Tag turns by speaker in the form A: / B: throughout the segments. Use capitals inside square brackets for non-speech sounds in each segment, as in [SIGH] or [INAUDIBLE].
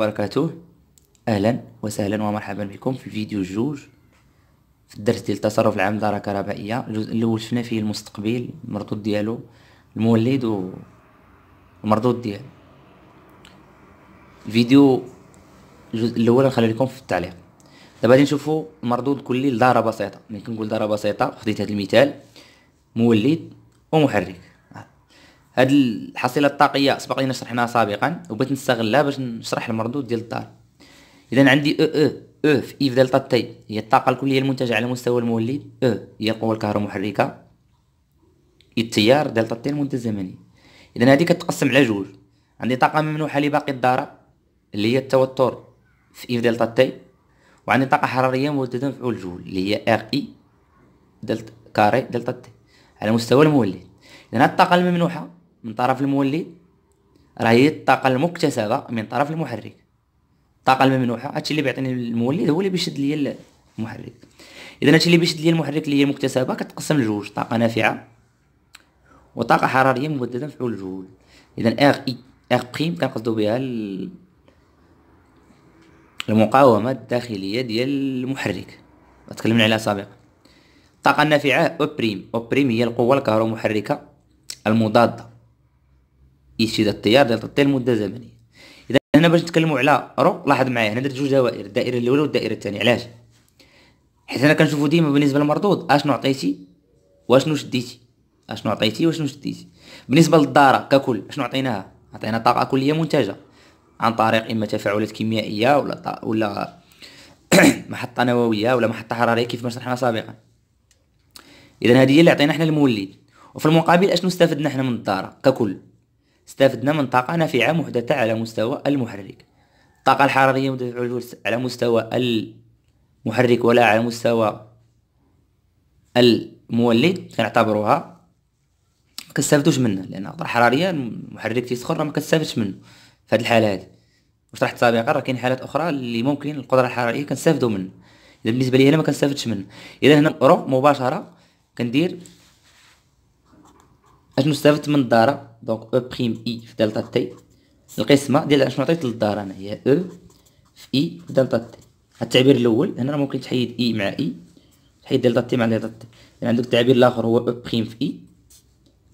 A: وبركاته أهلا وسهلا ومرحبا بكم في فيديو جوج في الدرس ديال التصرف العام دارة كهربائية الجزء الأول شفنا فيه المستقبل المردود ديالو المولد والمردود ديالو الفيديو الجزء الأول نخلي لكم في التعليق دابا غادي نشوفو المردود الكلي لدارة بسيطة ملي كنقول دارة بسيطة خديت هاد المثال مولد ومحرك هاد الحصيله الطاقيه سبق لينا شرحناها سابقا وبغيت نستغلها باش نشرح المردود ديال الدار اذا عندي او او او في اف دلتا تي هي الطاقه الكليه المنتجه على مستوى المولد او هي القوه الكهرومحركه التيار دلتا تي المده الزمنيه اذا هذه كتقسم على جوج عندي طاقه ممنوحه لباقي الدار اللي هي التوتر في اف دلتا تي وعندي طاقه حراريه في مفعول جول اللي هي ار اي دلتا كاري دلتا تي على مستوى المولد اذا هاد الطاقه الممنوحه من طرف المولي راه هي الطاقه المكتسبه من طرف المحرك الطاقه الممنوحه هادشي اللي بيعطيني المولد هو اللي بيشد ليا المحرك اذا هادشي اللي بيشد ليا المحرك اللي هي مكتسبه كتقسم لجوج طاقه نافعه وطاقه حراريه مبدده حول الجول اذا ار اي ار بريم كنقصدو بها المقاومه الداخليه ديال المحرك تكلمنا عليها سابقا الطاقه النافعه او بريم او بريم هي القوه الكهرومحركه المضاده ايشي ذا التيار ديال التطير المده الزمنيه اذا هنا باش نتكلموا على رو لاحظ معايا هنا درت جوج دوائر الدائره الاولى والدائره الثانيه علاش حيت انا كنشوفوا ديما بالنسبه للمردود اشنو عطيتي واشنو شديتي اشنو عطيتي واشنو شديتي بالنسبه للداره ككل اشنو عطيناها عطينا طاقه كليه منتجه عن طريق اما تفاعلات كيميائيه ولا طا... ولا [CLEARS THROAT] محطه نوويه ولا محطه حراريه كيف ما شرحنا سابقا اذا هذه هي اللي عطينا حنا المولد وفي المقابل اشنو استفدنا حنا من الداره ككل استفدنا من طاقة نافعة محدثة على مستوى المحرك الطاقة الحرارية على مستوى المحرك ولا على مستوى المولد كنعتبروها ما كنستافدوش منها لان الطاقه الحراريه المحرك تيسخن راه ما كنستافدش منه في هاد الحاله هادي وشرحت سابقا راه كاين حالات اخرى اللي ممكن القدره الحراريه كنستافدو منها اذا بالنسبه لي انا ما كنستافدش اذا هنا رو مباشره كندير اشنو استفدت من الداره دونك او بريم اي في دلتا تي القسمه ديال شنو عطيت للدار انا هي او e في اي في دلتا تي التعبير الاول هنا راه ممكن تحيد اي e مع اي تحيد دلتا تي مع دلتا تي يعني عندك التعبير الاخر هو او e بريم في اي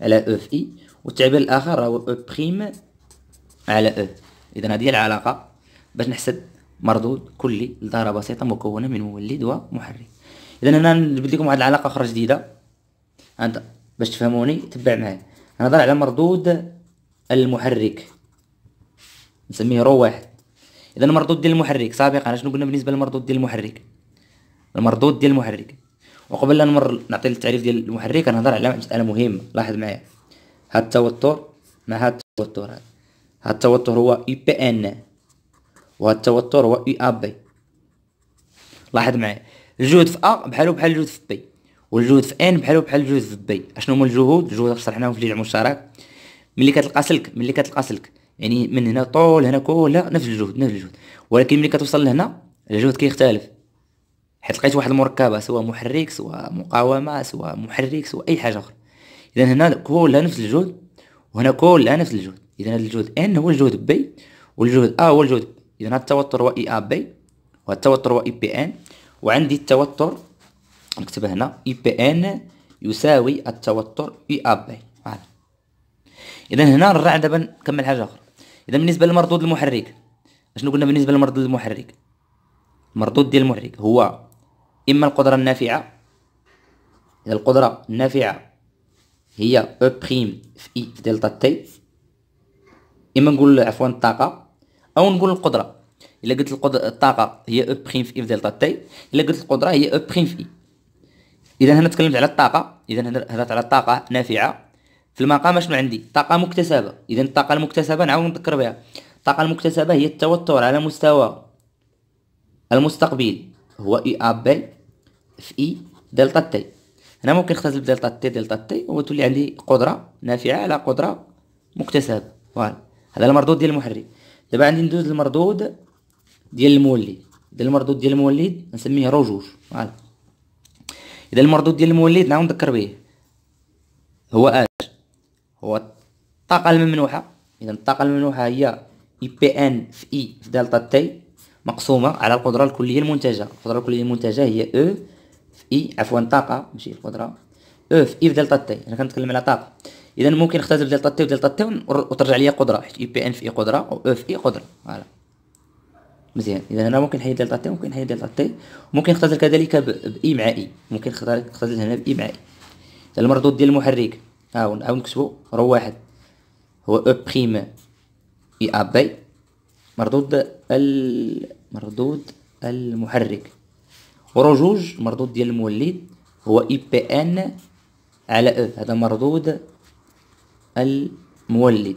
A: على او في اي والتعبير الاخر هو او بريم على او اذا هذه العلاقه باش نحسب مردود كلي لدارة بسيطة مكونة من مولد ومحرك إذا هنا نجبد لكم واحد العلاقة أخرى جديدة أنت باش تفهموني تبع معايا هنضل على مردود المحرك نسميه رو واحد اذا المردود ديال المحرك سابقا شنو قلنا بالنسبه للمردود ديال المحرك المردود ديال المحرك وقبل لا نمر نعطي التعريف ديال المحرك غنهضر على واحد المساله مهمه لاحظ معايا هاد التوتر مع هاد التوتر هاد التوتر هو اي بي ان وهاد التوتر هو اي ا بي لاحظ معايا الجهد في ا بحالو بحال الجهد في بي والجهد في ان بحالو بحال الجهد في بي اشنو هما الجهود الجهود شرحناهم في الجمع المشترك ملي كتلقى سلك ملي كتلقى سلك يعني من هنا طول هنا كلها نفس الجهد نفس الجهد ولكن ملي كتوصل لهنا الجهد كيختلف حيت لقيت واحد المركبه سواء محرك سواء مقاومه سواء محرك سواء اي حاجه اخرى اذا هنا كلها نفس الجهد وهنا كلها نفس الجهد اذا هذا الجهد ان هو الجهد بي والجهد ا هو الجهد اذا التوتر هو اي ا بي والتوتر هو اي بي ان وعندي التوتر نكتبها هنا اي بي ان يساوي التوتر اي ا بي فوالا اذا هنا نرجع دابا نكمل حاجه اخرى اذا بالنسبه للمردود المحرك اشنو قلنا بالنسبه للمردود المحرك المردود ديال المحرك هو اما القدره النافعه اذا القدره النافعه هي او e بريم في اي e في دلتا تي اما نقول عفوا الطاقه او نقول القدره الا قلت القدره الطاقه هي او e بريم في اي في دلتا تي الا قلت القدره هي او بريم في اي اذا هنا تكلمت على الطاقه اذا هضرت على الطاقه نافعه في المقام شنو عندي طاقه مكتسبه اذا الطاقه المكتسبه نعاود نذكر بها الطاقه المكتسبه هي التوتر على مستوى المستقبل هو اي ابل في اي دلتا تي هنا ممكن نختزل بدلتا تي دلتا تي وتولي عندي قدره نافعه على قدره مكتسبه فوالا هذا المردود ديال المحرك دابا عندي ندوز للمردود ديال المولد ديال المردود ديال المولد نسميه رجوج فوالا اذا المردود ديال المولد نعاود نذكر به هو اش هو الطاقه الممنوحه اذا الطاقه الممنوحه هي اي بي ان في اي في دلتا تي مقسومه على القدره الكليه المنتجه القدره الكليه المنتجه هي او في اي عفوا طاقه ماشي القدره او في اي في دلتا تي انا كنتكلم على طاقه اذا ممكن نختزل دلتا تي ودلتا تي وترجع لي قدره حيت اي بي ان في اي قدره او او في اي قدره فوالا مزيان اذا هنا ممكن نحيد دلتا تي ممكن نحيد دلتا تي ممكن نختزل كذلك باي مع اي ممكن نختزل هنا باي مع اي اذا المردود ديال المحرك ها هو نعاود نكتبو رو واحد هو او بريم اي ا بي مردود ال مردود المحرك ورو جوج مردود ديال المولد هو اي بي ان على او هذا مردود المولد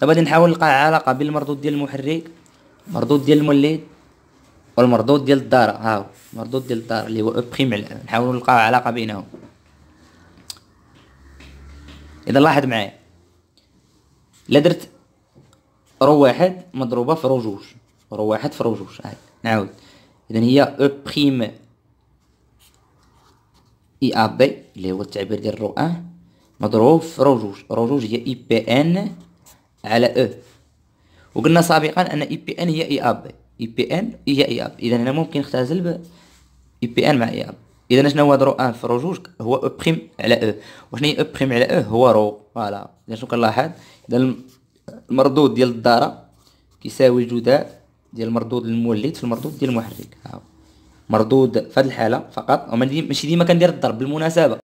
A: دابا غادي نحاول نلقى علاقه بين المردود ديال المحرك مردود ديال المولد والمردود ديال الدار هاو مردود ديال الدار اللي هو او بخيم نحاولوا نلقاو علاقه بينهم اذا لاحظ معايا الا درت رو واحد مضروبه في رو جوج رو واحد في رو جوج هاي نعاود اذا هي او بريم اي ا بي اللي هو التعبير ديال رو ان مضروب في رو جوج رو جوج هي اي بي ان على او وقلنا سابقا ان اي بي ان هي اي اب اي بي ان هي اي e اب اذا انا ممكن نختزل ب اي بي ان مع اي e اب اذا شنو هو درو ان آه في جوج هو او e بريم على او وشنو هي او بريم على او هو رو فوالا اذا شنو كنلاحظ اذا المردود ديال الداره كيساوي جداء ديال المردود المولد في المردود ديال المحرك ها مردود في هذه الحاله فقط وما دي ماشي ديما كندير الضرب بالمناسبه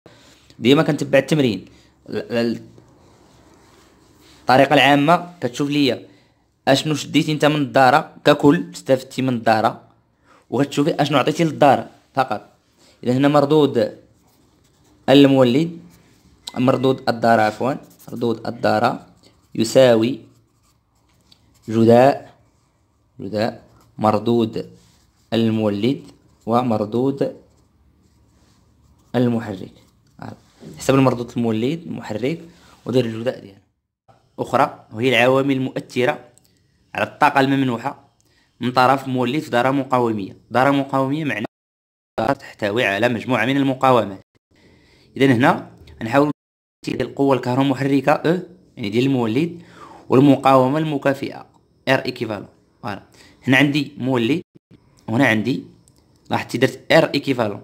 A: ديما كنتبع التمرين الطريقه العامه كتشوف ليا اشنو شديتي انت من الدارة ككل استفدتي من الدارة وغتشوفي اشنو عطيتي للدار فقط اذا هنا مردود المولد مردود الدار عفوا مردود الدار يساوي جداء جداء مردود المولد ومردود المحرك حسب المردود المولد المحرك ودير الجداء ديالها اخرى وهي العوامل المؤثره على الطاقة الممنوحة من طرف مولف دارة مقاومية دارة مقاومية معناها تحتوي على مجموعة من المقاومات إذا هنا نحاول ديال القوة الكهرومحركة أو أه، يعني ديال المولد والمقاومة المكافئة ار ايكيفالون فوالا هنا عندي مولد وهنا عندي لاحظتي درت ار ايكيفالون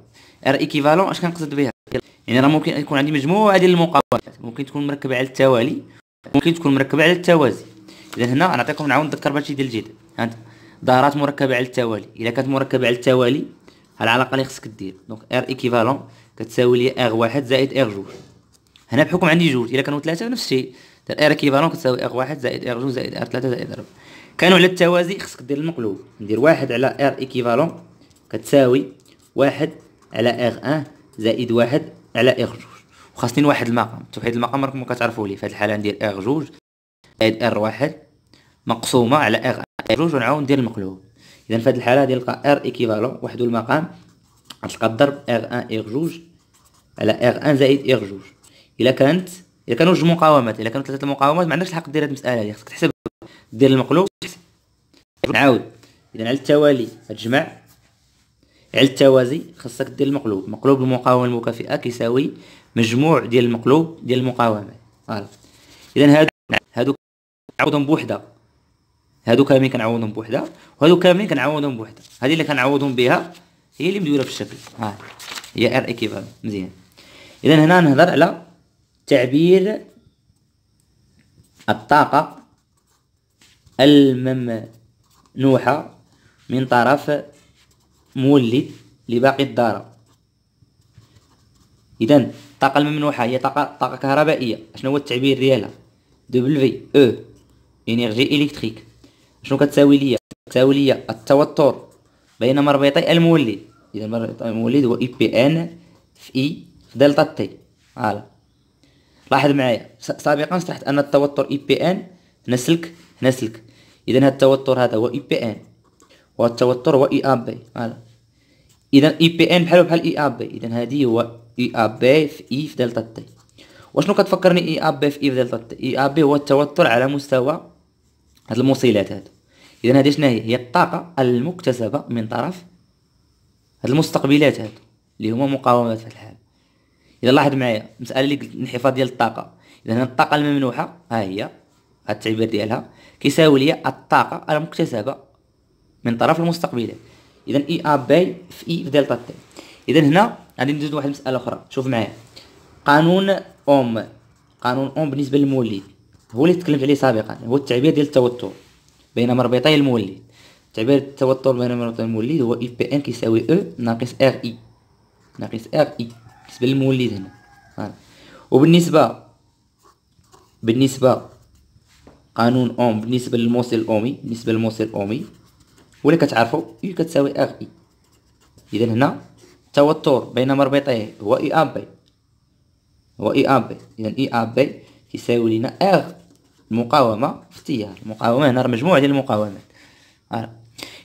A: ار ايكيفالون اش كنقصد بها يعني راه ممكن يكون عندي مجموعة ديال المقاومات ممكن تكون مركبة على التوالي ممكن تكون مركبة على التوازي اذا هنا نعطيكم نعاود نذكر باش يدير الجد هانت ظاهرات مركبه على التوالي الا كانت مركبه على التوالي العلاقه اللي خصك دير دونك ار ايكيفالون كتساوي لي ار واحد زائد ار جوج هنا بحكم عندي جوج الا كانوا ثلاثه نفس الشيء ار ايكيفالون كتساوي ار واحد زائد ار جوج زائد ار ثلاثه زائد ار كانوا على التوازي خصك دير المقلوب ندير واحد على ار ايكيفالون كتساوي واحد على ار ان زائد واحد على ار جوج وخاصني واحد المقام توحيد المقام راكم كتعرفوا ليه في هذه الحاله ندير ار جوج زائد ار واحد مقسومه على ار جوج ونعاود ندير المقلوب اذا في هذه الحاله غادي نلقى ار ايكيفالون واحد المقام غتلقى الضرب ار أن ار جوج على ار أن زائد ار جوج الا كانت الا كانوا جوج مقاومات الا كانوا ثلاثه المقاومات ما عندكش الحق دير هذه المساله هذه خصك تحسب دير المقلوب نعاود اذا على التوالي غتجمع على التوازي خاصك دير المقلوب مقلوب المقاومه المكافئه كيساوي مجموع ديال المقلوب ديال المقاومات عرفت اذا هادو هادو عاودهم بوحده هادو كاملين كنعوضهم بوحده وهادو كاملين كنعوضهم بوحده هادي اللي كنعوضهم بها هي اللي مدوره في الشكل ها هي ار ايكيفال مزيان اذا هنا نهضر على تعبير الطاقه الممنوحه من طرف مولد لباقي الدارة اذا الطاقه الممنوحه هي طاقه طاقه كهربائيه شنو هو التعبير ديالها دبليو او انرجي الكتريك شنو كتساوي ليا كتساوي ليا التوتر بين مربطي المولد اذا مربط المولد هو اي بي ان في اي e في دلتا تي فوالا لاحظ معايا سابقا شرحت ان التوتر اي بي ان نسلك نسلك اذا هذا التوتر هذا هو اي بي ان والتوتر هو اي ا بي فوالا اذا اي بي ان بحال بحال اي ا بي اذا هذه هو اي ا بي في اي e في دلتا تي وشنو كتفكرني اي ا بي في اي e في دلتا تي اي ا بي هو التوتر على مستوى هاد الموصلات هادو اذا هذه شنو هي هي الطاقه المكتسبه من طرف هاد المستقبلات هادو اللي هما مقاومات في الحال اذا لاحظ معايا مساله اللي الانحفاض ديال الطاقه اذا الطاقه الممنوحه ها هي هاد التعبير ديالها كيساوي ليا الطاقه المكتسبه من طرف المستقبلات اذا اي ا باي في اي في دلتا تي اذا هنا غادي ندوز لواحد المساله اخرى شوف معايا قانون اوم قانون اوم بالنسبه للمولد هو اللي تكلمت عليه سابقا هو التعبير ديال التوتر بين مربطي المولد تعبير التوتر بين مربطي المولد هو اف بي ان كيساوي او ناقص ار اي ناقص ار اي بالنسبه للمولد هنا آه. وبالنسبه بالنسبه قانون اوم بالنسبه للموصل الاومي بالنسبه للموصل الاومي ولا كتعرفوا اي كتساوي ار اي اذا هنا التوتر بين مربطيه هو اي بي هو اي بي اذا اي بي كيساوي لنا ار المقاومه في اختيار المقاومه هنا مجموعه ديال المقاومات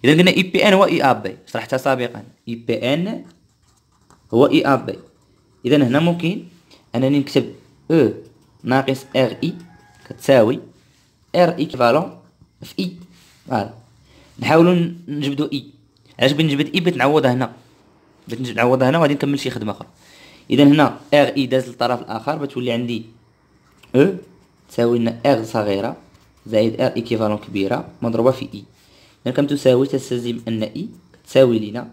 A: اذا قلنا اي بي ان هو اي e اب شرحتها سابقا اي بي ان هو اي اب اذا هنا ممكن انني نكتب او e ناقص ار اي كتساوي ار كيفالون في اي e. فوالا نحاولو نجبدو اي علاش بغيت نجبد اي بغيت نعوضها هنا بغيت نعوضها هنا وغادي نكمل شي خدمه اخرى اذا هنا ار اي داز للطرف الاخر بتولي عندي او تساوي لنا إغ صغيرة زائد إغ إيكيفالون كبيرة مضروبة في إي e. إذا كم تساوي تستلزم أن إي e تساوي لنا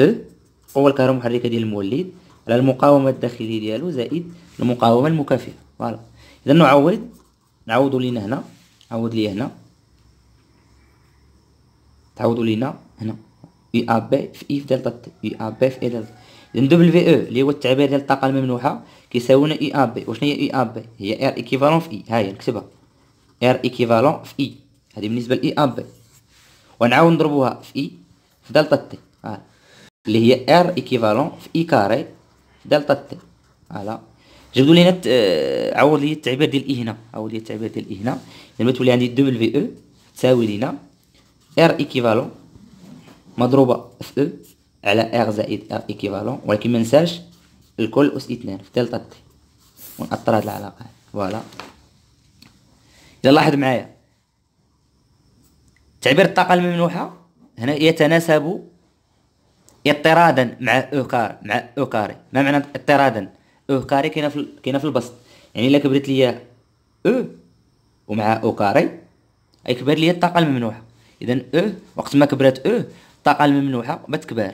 A: e، أو الكهرباء الكهرومحركة ديال المولد على المقاومة الداخلية ديالو زائد المقاومة المكافئة فوالا إذا نعوض نعوضو لينا هنا عوض لي هنا تعوضو لينا هنا إي أ بي في إي في دلتا تي إي أ بي في إي دلتا الام دبليو في او اللي هو التعبير ديال الطاقه الممنوحه كيساوينا اي ا بي وشنو هي اي ا بي هي ار ايكيفالون في اي e. ها هي نكتبها ار ايكيفالون في اي e. هذه بالنسبه لاي ا بي ونعاود نضربوها في اي e في دلتا تي ها اللي هي ار ايكيفالون في اي كاري دلتا تي فوالا جبدوا لينا آه، عوض لي التعبير ديال اي هنا عوض لي التعبير ديال اي هنا لما تولي عندي دبليو في او تساوي لينا ار ايكيفالون مضروبه في او على ار زائد ار ايكيفالون ولكن ما ننساش الكل اس اثنان في دلتا تي ونأطر هاد العلاقة فوالا إذا لاحظ معايا تعبير الطاقة الممنوحة هنا يتناسب اضطرادا مع او كار مع او كاري ما معنى اضطرادا او كاري كاينه في كاينه في البسط يعني الا كبرت ليا او ومع او كاري غيكبر ليا الطاقه الممنوحه اذا او وقت ما كبرت او الطاقه الممنوحه بتكبر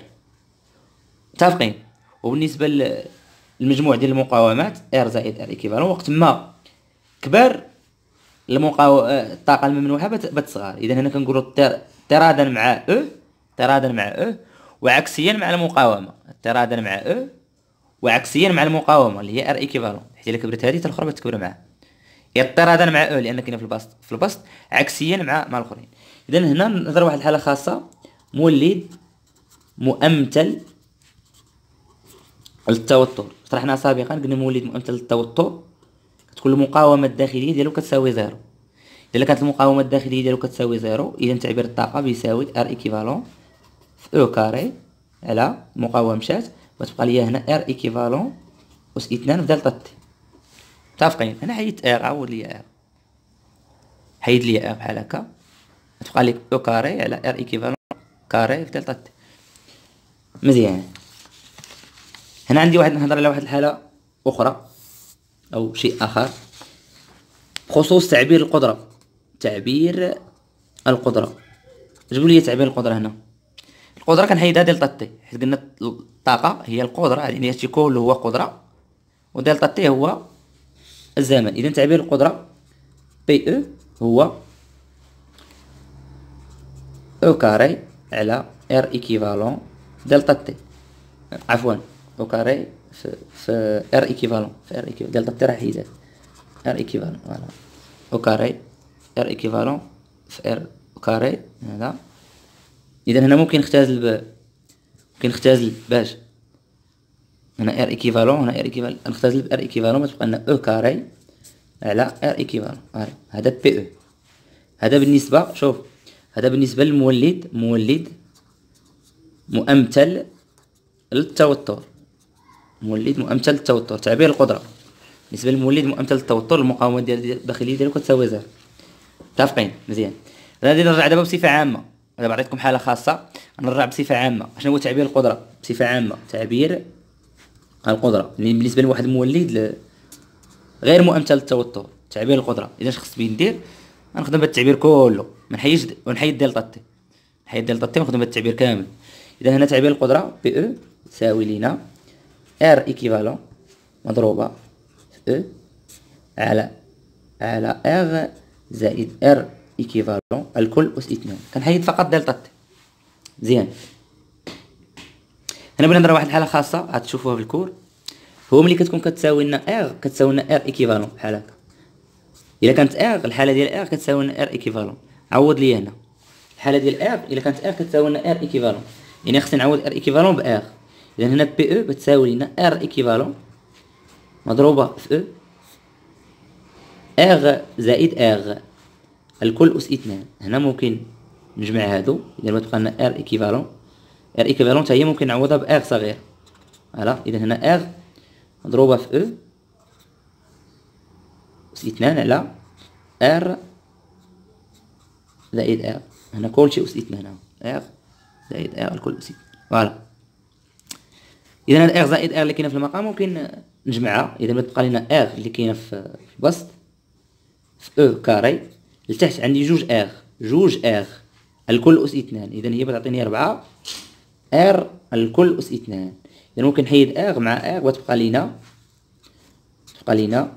A: متفقين وبالنسبه للمجموع ديال المقاومات ار زائد ار ايكيفالون وقت ما كبر المقاو... آه، الطاقه الممنوحه بت... بتصغر اذا هنا كنقولوا اضطرادا مع او e، اضطرادا مع او e، وعكسيا مع المقاومه اضطرادا مع او e، وعكسيا مع المقاومه اللي هي ار ايكيفالون حيت الا كبرت هذه الاخرى بتكبر معها اضطرادا مع او لان كاين في البسط في البسط عكسيا مع مع الاخرين اذا هنا نظر واحد الحاله خاصه مولد مؤمتل التوتر شرحنا سابقا قلنا مولد مؤمتة للتوتر كتكون المقاومة الداخلية ديالو كتساوي زيرو إلا كانت المقاومة الداخلية ديالو كتساوي زيرو إذا تعبير الطاقة بيساوي ار ايكيفالون في او كاري على مقاومه مشات وتبقى ليا هنا ار ايكيفالون أس اثنان في دلتا تي متفقين أنا حيدت ار عاود ليا ار حيد ليا ار بحال هكا تبقى لي او كاري على ار ايكيفالون كاري في دلتا تي مزيان هنا عندي واحد نهضر على واحد الحاله اخرى او شيء اخر بخصوص تعبير القدره تعبير القدره جيبوا لي تعبير القدره هنا القدره كنحيدها دلتا تي حيت قلنا الطاقه هي القدره يعني هادشي كله هو قدره ودلتا تي هو الزمن اذا تعبير القدره بي او e هو او e كاري على ار ايكيفالون دلتا تي عفوا او كاري في ار ايكيفالون في ار ايكيفالون ديال الدكتور حيزات ار ايكيفالون فوالا او كاري ار ايكيفالون في ار كاري هذا اذا هنا ممكن نختزل ب ممكن نختزل باش هنا ار ايكيفالون هنا ار ايكيفالون نختزل ب ار ايكيفالون تبقى لنا او e كاري على ار ايكيفالون هذا بي او e. هذا بالنسبه شوف هذا بالنسبه للمولد مولد مؤمثل للتوتر مولد مؤمثل للتوتر تعبير القدره بالنسبه للمولد مؤمثل للتوتر المقاومه ديال الداخليه ديالو كتساوي زيرو متفقين مزيان غادي نرجع دابا بصفه عامه دابا عطيتكم حاله خاصه نرجع بصفه عامه شنو هو تعبير القدره بصفه عامه تعبير القدره يعني بالنسبه لواحد المولد غير مؤمثل للتوتر تعبير القدره اذا خص بي ندير غنخدم بهذا التعبير كله ما نحيدش ونحيد دلتا تي نحيد دلتا تي ونخدم بهذا التعبير كامل اذا هنا تعبير القدره بي او تساوي لينا ار ايكيفالون مضروبة في او على على ار زائد ار ايكيفالون الكل اس اثنين كنحيد فقط دلتا تي مزيان هنا بغينا ندير واحد الحالة خاصة عاد تشوفوها في الكور هو ملي كتكون كتساوي لنا ار كتساوي لنا ار ايكيفالون بحال هكا الا كانت ار الحالة ديال ار كتساوي لنا ار ايكيفالون عوض ليا هنا الحالة ديال ار الا كانت ار كتساوي لنا ار ايكيفالون يعني خصني نعوض ار ايكيفالون ب ار إذا هنا بي او بتساوي لنا ار ايكيفالون مضروبة في او إيه؟ اغ زائد اغ الكل أس اثنان هنا ممكن نجمع هادو إذا تبقى لنا ار ايكيفالون ار ايكيفالون تاهي ممكن نعوضها باغ صغير فوالا إذا هنا اغ مضروبة في او إيه؟ أس اثنان على ار زائد ار هنا كلشي أس اثنان ار زائد ار الكل أس اثنان فوالا اذا الار زائد ار اللي كاينه في المقام ممكن نجمعها اذا تبقى لنا ار اللي كاينه في البسط في او كاري لتحت عندي جوج ار جوج ار الكل اس اثنان اذا هي بتعطيني ربعة ار الكل اس اثنان اذا ممكن نحيد ار مع ار وتبقى لينا تبقى لينا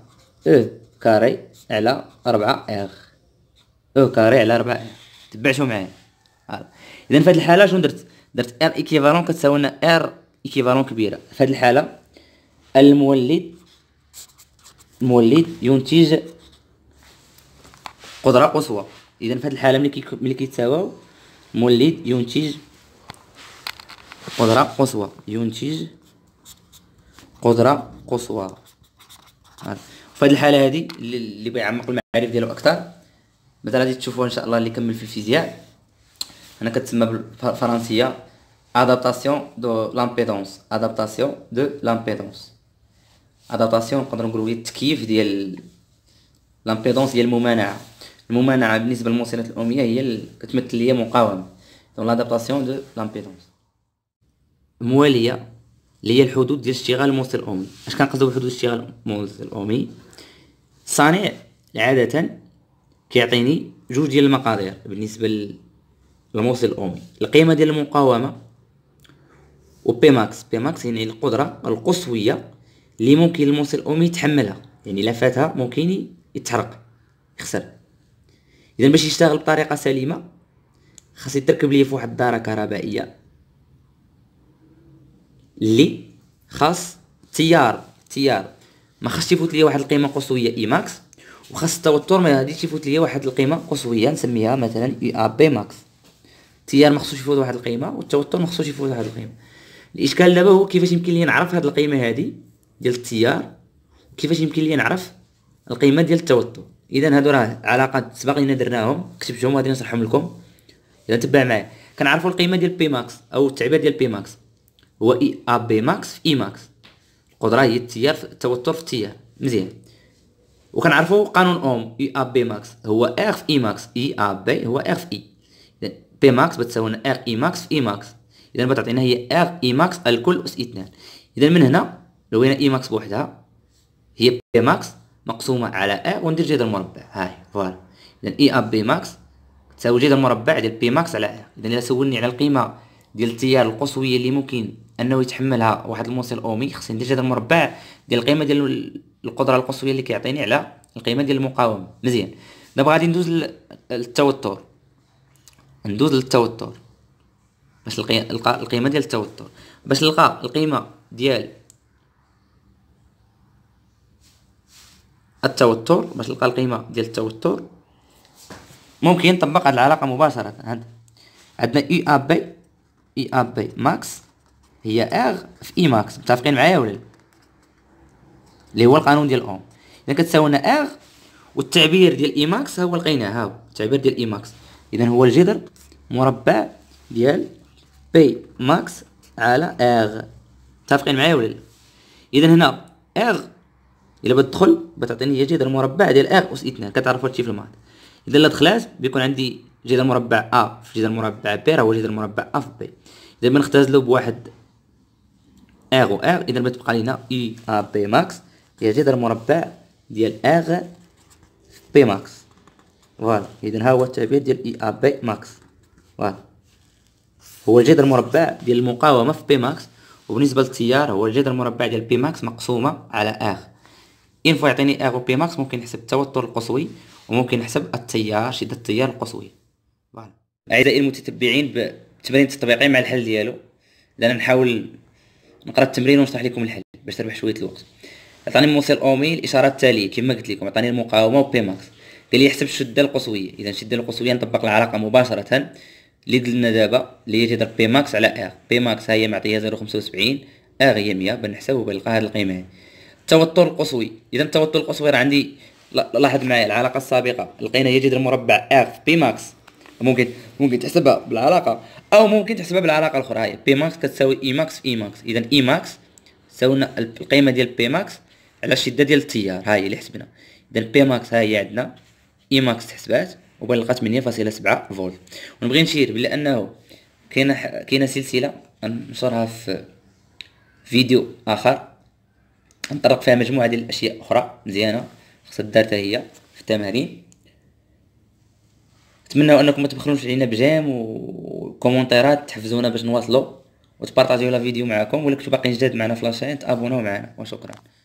A: او كاري على ربعة ار او كاري على ربعة ار تبعتو معايا اذا في هذه الحاله شنو درت درت ار ايكيفالون كتساوي لنا ار ايكيفالون كبيرة في هذه الحالة المولد المولد ينتج قدرة قصوى اذا في هذه الحالة ملي كيتساواو مولد ينتج قدرة قصوى ينتج قدرة قصوى في هذه الحالة هذه اللي بيعمق المعارف ديالو اكثر مثلا غادي تشوفوها ان شاء الله اللي كمل في الفيزياء انا كتسمى بالفرنسية adaptation de l'impédance adaptation de l'impédance adaptation نقدر نقولوا هي التكييف ديال لامبيدونس ديال الممانعه الممانعه بالنسبه للموصلات الاميه هي كتمثل هي مقاومه دونك لادابتاسيون دو لامبيدونس المواليه اللي هي الحدود ديال اشتغال الموصل الامي اش كنقصدوا بحدود اشتغال الموصل الامي الصانع عاده كيعطيني جوج ديال المقادير بالنسبه للموصل الامي القيمه ديال المقاومه وبي ماكس بي ماكس يعني القدره القصويه اللي ممكن الموصل الام يتحملها يعني الا فاتها ممكن يتحرق يخسر اذا باش يشتغل بطريقه سليمه خاص يتركب ليه فواحد الداره كهربائيه اللي خاص تيار تيار ما خاصش يفوت ليا واحد القيمه قصويه اي ماكس وخاص التوتر ما غاديش يفوت ليا واحد القيمه قصويه نسميها مثلا اي ا بي ماكس التيار ما خصوش يفوت واحد القيمه والتوتر ما خصوش يفوت واحد القيمه الاشكال دابا هو كيفاش يمكن لي نعرف هاد القيمه هادي ديال التيار كيفاش يمكن لي نعرف القيمه ديال التوتر اذا هادو راه علاقات سبق لينا درناهم كتبتهم غادي نشرحهم لكم اذا تبع معايا كنعرفوا القيمه ديال بي ماكس او التعبير ديال بي ماكس هو اي ا بي ماكس في اي ماكس القدره هي التيار في التوتر في التيار مزيان وكنعرفوا قانون اوم اي ا بي ماكس هو ار في اي ماكس اي ا بي هو ار في اي بي ماكس بتساوي ار اي ماكس في اي ماكس اذا بتعطينا هي ار اي ماكس الكل اس e اثنان اذا من هنا لوينا اي e ماكس بوحدها هي بي ماكس مقسومه على ار وندير جذر مربع هاي فوالا اذا اي اب بي ماكس تساوي جذر مربع ديال بي ماكس على ار اذا الا سولني على القيمه ديال التيار القصويه اللي ممكن انه يتحملها واحد الموصل اومي خصني ندير جذر مربع ديال القيمه ديال القدره القصويه اللي كيعطيني على القيمه ديال المقاومه مزيان دابا غادي ندوز للتوتر ندوز للتوتر باش نلقى القيمه ديال التوتر باش نلقى القيمه ديال التوتر باش نلقى القيمه ديال التوتر ممكن نطبق هاد العلاقه مباشره هاد عندنا اي ا بي اي ا بي ماكس هي ار في اي e ماكس متفقين معايا ولا لا اللي هو القانون ديال اوم اذا كتساوي لنا ار والتعبير ديال اي e ماكس هو لقيناه ها هو التعبير ديال اي ماكس اذا هو الجذر مربع ديال بي ماكس على اغ متفقين معايا ولا لا اذا هنا اغ الا بتدخل بتعطيني هي جذر مربع ديال اغ اس اثنان كتعرف هادشي في الماضي اذا لا دخلات بيكون عندي جذر مربع ا في جذر مربع بي راه هو جذر مربع ا في بي اذا بنختزلو بواحد اغ و اغ اذا بتبقى لينا اي ا بي ماكس هي جذر مربع ديال اغ بي ماكس فوالا اذا ها هو التعبير ديال اي ا بي ماكس فوالا هو الجذر المربع ديال المقاومه في بي ماكس وبالنسبه للتيار هو الجذر المربع ديال بي ماكس مقسومه على اغ ان فوا يعطيني اغ وبي ماكس ممكن نحسب التوتر القصوي وممكن نحسب التيار شده التيار القصوي فوالا اعزائي المتتبعين بالتمرين التطبيقي مع الحل ديالو لان نحاول نقرا التمرين ونشرح لكم الحل باش تربح شويه الوقت عطاني موصل اومي الاشاره التاليه كما قلت لكم عطاني المقاومه وبي ماكس قال لي يحسب الشده القصويه اذا الشده القصويه نطبق العلاقه مباشره اللي دلنا دابا اللي هي تضرب بي ماكس على ار بي ماكس هي معطيه 0.75 ار هي 100 بنحسبو بنلقى هاد القيمه هاي التوتر القصوي اذا التوتر القصوي راه عندي لاحظ معايا العلاقه السابقه لقينا هي جذر مربع ار في بي ماكس ممكن ممكن تحسبها بالعلاقه او ممكن تحسبها بالعلاقه الاخرى هاي بي ماكس كتساوي اي ماكس في اي ماكس اذا اي ماكس تساوي القيمه ديال بي ماكس على الشده ديال التيار هاي اللي حسبنا اذا بي ماكس هاي عندنا اي ماكس تحسبات وبلغت 8.7 فولت ونبغي نشير بلي انه كاينه كاينه سلسله نشرها في فيديو اخر نطرق فيها مجموعه ديال الاشياء اخرى مزيانه خاصها دارتها هي في التمارين نتمنى انكم ما تبخلوش علينا بجام وكومونتيرات تحفزونا باش نواصلوا وتبارطاجيو لا فيديو معكم ولا كنتو باقيين جداد معنا في لاشين تابوناو معنا وشكرا